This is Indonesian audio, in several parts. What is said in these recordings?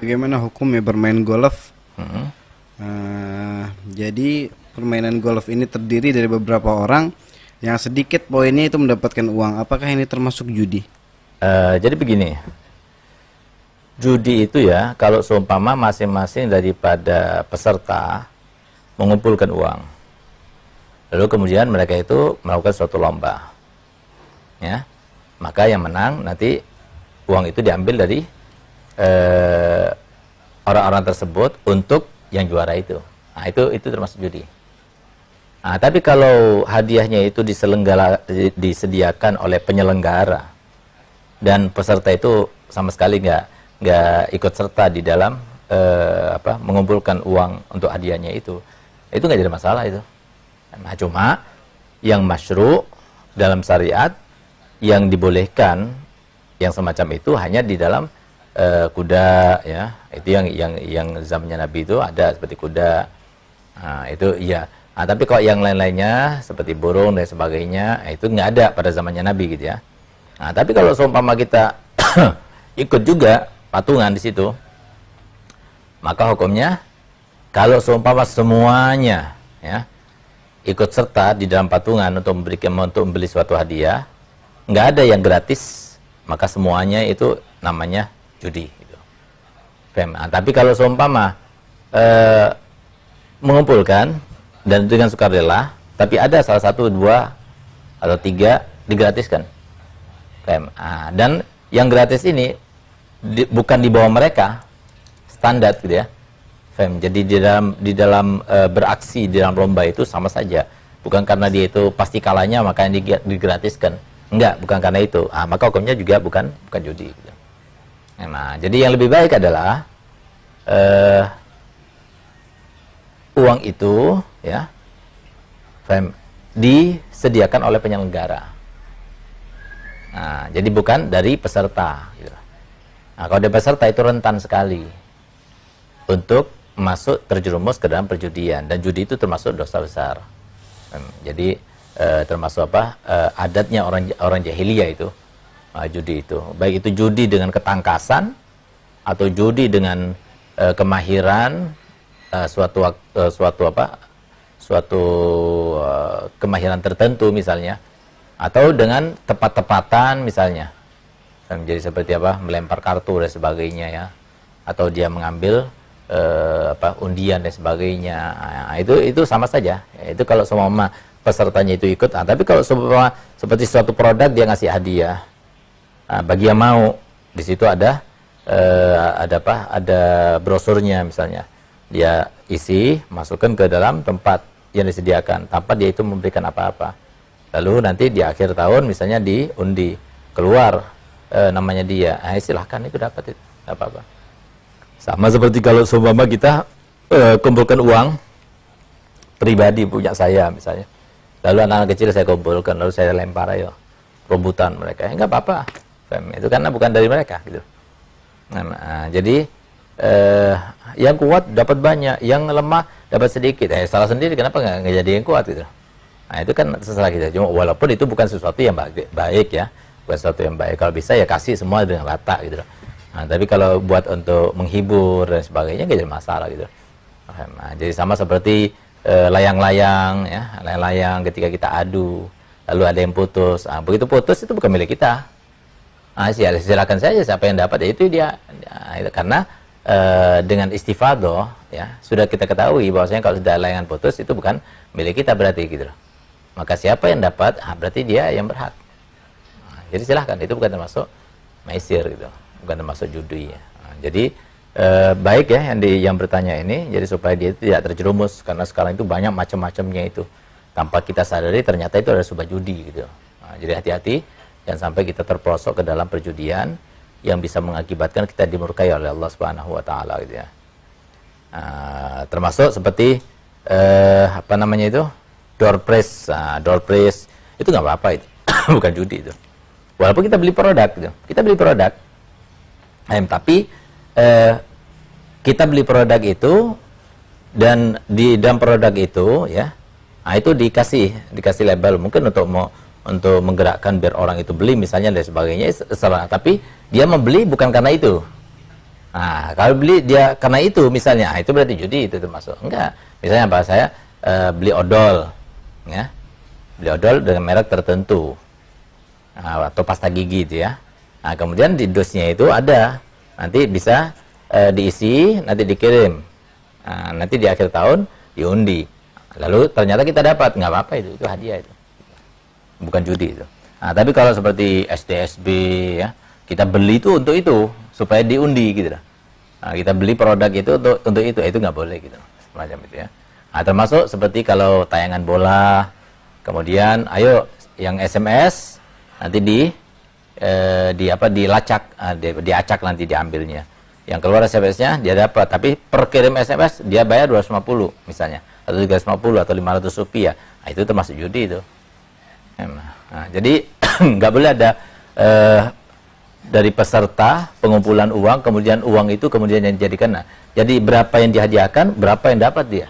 bagaimana hukumnya bermain golf? Uh -huh. Uh, jadi permainan golf ini terdiri dari beberapa orang yang sedikit poinnya itu mendapatkan uang. Apakah ini termasuk judi? Uh, jadi begini, judi itu ya kalau seumpama masing-masing daripada peserta mengumpulkan uang, lalu kemudian mereka itu melakukan suatu lomba, ya maka yang menang nanti uang itu diambil dari Eh, orang-orang tersebut untuk yang juara itu. Nah, itu itu termasuk judi. Nah, tapi kalau hadiahnya itu diselenggara disediakan oleh penyelenggara dan peserta itu sama sekali nggak nggak ikut serta di dalam eh, apa mengumpulkan uang untuk hadiahnya itu, itu nggak jadi masalah itu. Nah, cuma yang masyru dalam syariat yang dibolehkan yang semacam itu hanya di dalam uh, kuda ya itu yang yang yang zamannya Nabi itu ada seperti kuda nah, itu iya nah, tapi kalau yang lain-lainnya seperti burung dan sebagainya eh, itu nggak ada pada zamannya Nabi gitu ya nah tapi kalau seumpama kita ikut juga patungan di situ maka hukumnya kalau seumpama semuanya ya ikut serta di dalam patungan untuk memberikan untuk membeli suatu hadiah nggak ada yang gratis maka semuanya itu namanya judi gitu. Nah, tapi kalau seumpama e, mengumpulkan dan itu dengan sukarela, tapi ada salah satu, dua atau tiga digratiskan PMA. Ah, dan yang gratis ini di, bukan di bawah mereka standar gitu ya. Fem. Jadi di dalam di dalam e, beraksi di dalam lomba itu sama saja. Bukan karena dia itu pasti kalahnya makanya digratiskan. Enggak, bukan karena itu. Ah, maka hukumnya juga bukan bukan judi. Gitu. Nah, jadi yang lebih baik adalah uh, uang itu ya disediakan oleh penyelenggara. Nah, jadi bukan dari peserta. Gitu. Nah, kalau dari peserta itu rentan sekali untuk masuk terjerumus ke dalam perjudian dan judi itu termasuk dosa besar. Hmm, jadi eh, termasuk apa eh, adatnya orang orang jahiliyah itu Ah, judi itu, baik itu judi dengan ketangkasan atau judi dengan uh, kemahiran uh, suatu uh, suatu apa? suatu uh, kemahiran tertentu misalnya atau dengan tepat-tepatan misalnya. Dan jadi seperti apa? melempar kartu dan sebagainya ya. Atau dia mengambil e, apa undian dan sebagainya. Nah, itu itu sama saja. Ya, itu kalau semua pesertanya itu ikut. Nah, tapi kalau semua seperti suatu produk dia ngasih hadiah Nah, bagi yang mau di situ ada eh, ada apa? Ada brosurnya misalnya. Dia isi, masukkan ke dalam tempat yang disediakan tanpa dia itu memberikan apa-apa. Lalu nanti di akhir tahun misalnya diundi keluar eh, namanya dia. Eh, ah, silahkan itu dapat itu. apa-apa. Sama seperti kalau seumpama kita eh, kumpulkan uang pribadi punya saya misalnya. Lalu anak-anak kecil saya kumpulkan, lalu saya lempar ayo rebutan mereka. Ya eh, apa-apa fem itu karena bukan dari mereka gitu nah, ah, jadi eh, yang kuat dapat banyak yang lemah dapat sedikit eh salah sendiri kenapa nggak jadi yang kuat gitu nah itu kan sesalah kita cuma walaupun itu bukan sesuatu yang baik, baik ya bukan sesuatu yang baik kalau bisa ya kasih semua dengan rata gitu Nah, tapi kalau buat untuk menghibur dan sebagainya nggak jadi masalah gitu. Nah, nah jadi sama seperti eh, layang-layang, eh, ya layang-layang ketika kita adu, lalu ada yang putus. Nah, begitu putus itu bukan milik kita, ah, silakan saja siapa yang dapat itu dia ya, karena e, dengan istifadoh ya sudah kita ketahui bahwasanya kalau sudah layangan putus itu bukan milik kita berarti gitu loh maka siapa yang dapat ah, berarti dia yang berhak nah, jadi silahkan itu bukan termasuk maisir gitu bukan termasuk judi ya nah, jadi e, baik ya yang di yang bertanya ini jadi supaya dia tidak terjerumus karena sekarang itu banyak macam-macamnya itu tanpa kita sadari ternyata itu ada sebuah judi gitu nah, jadi hati-hati Jangan sampai kita terperosok ke dalam perjudian yang bisa mengakibatkan kita dimurkai oleh Allah Subhanahu wa taala gitu ya. Ah, termasuk seperti uh, apa namanya itu? door prize. Nah, door prize itu nggak apa-apa itu. Bukan judi itu. Walaupun kita beli produk gitu. Kita beli produk. Eh, tapi eh, kita beli produk itu dan di dalam produk itu ya. Nah, itu dikasih dikasih label mungkin untuk mau untuk menggerakkan biar orang itu beli misalnya dan sebagainya serah. Tapi dia membeli bukan karena itu. Nah, kalau beli dia karena itu misalnya, ah, itu berarti judi itu termasuk. Enggak. Misalnya apa saya e, beli odol, ya, beli odol dengan merek tertentu nah, atau pasta gigi itu ya. Nah, kemudian di dosnya itu ada nanti bisa e, diisi, nanti dikirim. Nah, nanti di akhir tahun diundi. Lalu ternyata kita dapat nggak apa-apa itu, itu hadiah itu bukan judi itu. Nah, tapi kalau seperti SDSB ya, kita beli itu untuk itu supaya diundi gitu lah. Nah, kita beli produk itu untuk untuk itu itu nggak boleh gitu semacam itu ya. Nah, termasuk seperti kalau tayangan bola, kemudian ayo yang SMS nanti di eh, di apa dilacak, eh, di, diacak nanti diambilnya. Yang keluar SMS-nya dia dapat, tapi per kirim SMS dia bayar 250 misalnya, atau 350 atau 500 rupiah. Nah, itu termasuk judi itu. Nah, jadi nggak boleh ada eh, dari peserta pengumpulan uang, kemudian uang itu kemudian yang dijadikan. Nah, jadi berapa yang dihadiahkan, berapa yang dapat dia.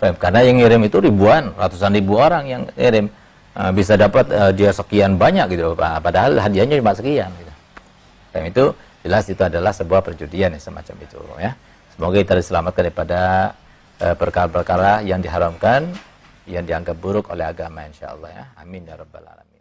Karena yang ngirim itu ribuan, ratusan ribu orang yang ngirim. Nah, bisa dapat eh, dia sekian banyak gitu, padahal hadiahnya cuma sekian. Gitu. Dan itu jelas itu adalah sebuah perjudian ya, semacam itu ya. Semoga kita diselamatkan daripada eh, perkara-perkara eh, yang diharamkan yang dianggap buruk oleh agama Insyaallah ya. Amin ya rabbal alamin.